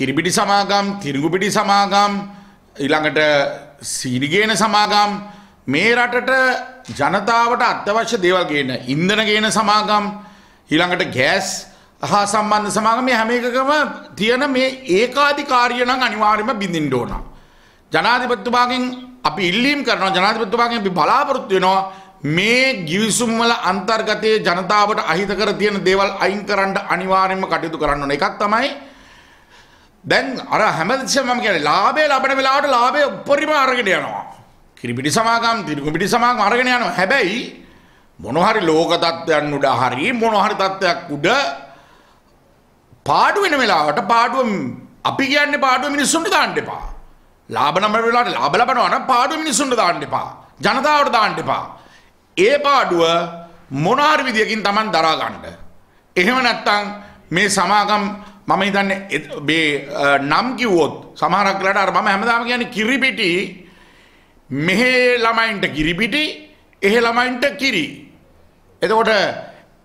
කිරිබිටි සමාගම් තිරිගුපිටි සමාගම් ඊළඟට සීරිගේන සමාගම් මේ රටට ජනතාවට අත්‍යවශ්‍ය දේවල් ගේන ඉන්ධන ගේන සමාගම් ඊළඟට ගෑස් හා සම්බන්ධ සමාගම් මේ හැම එකකම තියෙන මේ ඒකාධිකාරිය නම් අනිවාර්යයෙන්ම බිඳින්න ඕන. ජනාධිපතිතුමාගෙන් අපි ඉල්ලීම් කරනවා ජනාධිපතිතුමාගෙන් අපි බලාපොරොත්තු වෙනවා මේ ගිවිසුම් වල අන්තර්ගතයේ ජනතාවට අහිතකර තියෙන දේවල් අයින් කරන්න අනිවාර්යයෙන්ම කටයුතු කරන්න ඕන. එකක් තමයි දැන් අර හැමතිස්සෙම මම කියන්නේ ලාභය ලබන වෙලාවට ලාභය උපරිම අරගෙන යනවා. කිරිපිටි සමාගම්, තිරිකුපිටි සමාගම් අරගෙන යනවා. හැබැයි මොන හරි ලෝක තත්ත්වයන් උඩ හරි මොන හරි තත්ත්වයක් උඩ පාඩු වෙන වෙලාවට පාඩුව අපි කියන්නේ පාඩුව මිනිස්සුන්ට දාන්න එපා. ලාභ නම් වෙලාවට ලාභ ලබනවා නම් පාඩුව මිනිස්සුන්ට දාන්න එපා. ජනතාවට දාන්න එපා. ඒ පාඩුව මොන හරි විදියකින් Taman දරා ගන්න. එහෙම නැත්නම් මේ සමාගම් මම හිතන්නේ මේ නම් කිව්වොත් සමහරක් වෙලාට අර මම හැමදාම කියන්නේ කිරිපිටි මෙහෙ ළමයින්ට කිරිපිටි එහෙ ළමයින්ට කිරි. එතකොට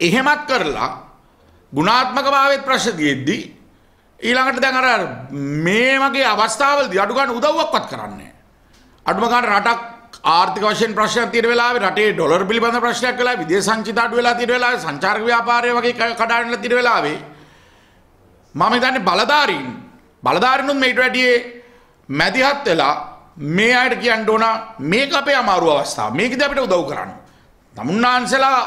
එහෙමත් කරලා ගුණාත්මක භාවයේ ප්‍රශ්න තියෙද්දී ඊළඟට දැන් අර මේ වගේ අවස්ථාවලදී අඩු ගන්න උදව්වක්වත් කරන්නේ අඩුම ගන්න රටක් ආර්ථික වශයෙන් ප්‍රශ්නයක් තියෙන වෙලාවේ රටේ ඩොලර් පිළිබඳ ප්‍රශ්නයක් වෙලා විදේශ සංචිත අඩු වෙලා තියෙන වෙලාවේ සංචාරක ව්‍යාපාරය වගේ කඩාවැටලා තියෙන වෙලාවේ මම හිතන්නේ බලධාරීන් බලධාරිනුත් මේට වැඩියේ මැදිහත් වෙලා මේ අයට කියන්න ඕන මේක අපේ අමාරු අවස්ථාව. මේකද අපිට උදව් කරන්න. තමුන්නාන්සලා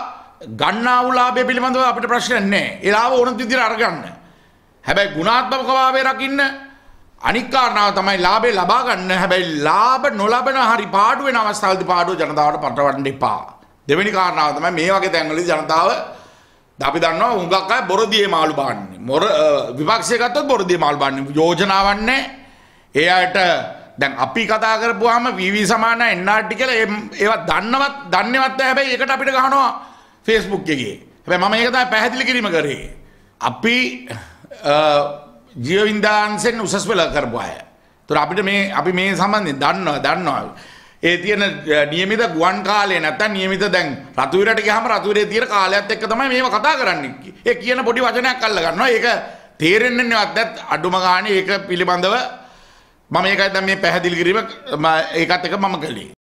ගන්නා වූ ලාභය පිළිබඳව අපිට ප්‍රශ්න නැහැ. ඒ ලාභ ඕන විදිහට අරගන්න. හැබැයි ගුණාත්මක භාවය රකින්න අනික් කාරණාව තමයි ලාභේ ලබා ගන්න. හැබැයි ලාභ නොලබන හරි පාඩු වෙන අවස්ථාවලදී පාඩුව ජනතාවට පටවන්න එපා. දෙවෙනි කාරණාව තමයි මේ වගේ තැන්වලදී ජනතාව අපි දන්නවා හුඟක් අය බොරදියේ මාළු බාන්නේ. මොර විපක්ෂය ගත්තොත් බොරදිය මල් බන්න යෝජනාවන්නේ ඒ අයට දැන් අපි කතා කරපුවාම වීවී සමාන එන්නාටි කියලා ඒවත් දන්නවත් දන්නේවත් හැබැයි ඒකට අපිට ගහනවා Facebook එකේ. හැබැයි මම ඒක තමයි පැහැදිලි කිරීම කරේ. අපි ජීවවින්දාංශෙන් උසස් වෙලා කරපු අය. ඒතර අපිට මේ අපි මේ සම්බන්ධයෙන් දන්නවා දන්නවා. ඒ තියෙන નિયમિત ගුවන් කාලය නැත්තම් નિયમિત දැන් රතුවිරට ගියාම රතුවිරේ තියෙන කාලයත් එක්ක තමයි මේව කතා කරන්නේ. ඒ කියන පොඩි වචනයක් අල්ල ගන්නවා. ඒක තේරෙන්නේ නැවත් අඩුම ගානේ ඒක පිළිබඳව මම ඒකයි දැන් මේ පැහැදිලි කිරීම ඒකත් එක මම කළේ.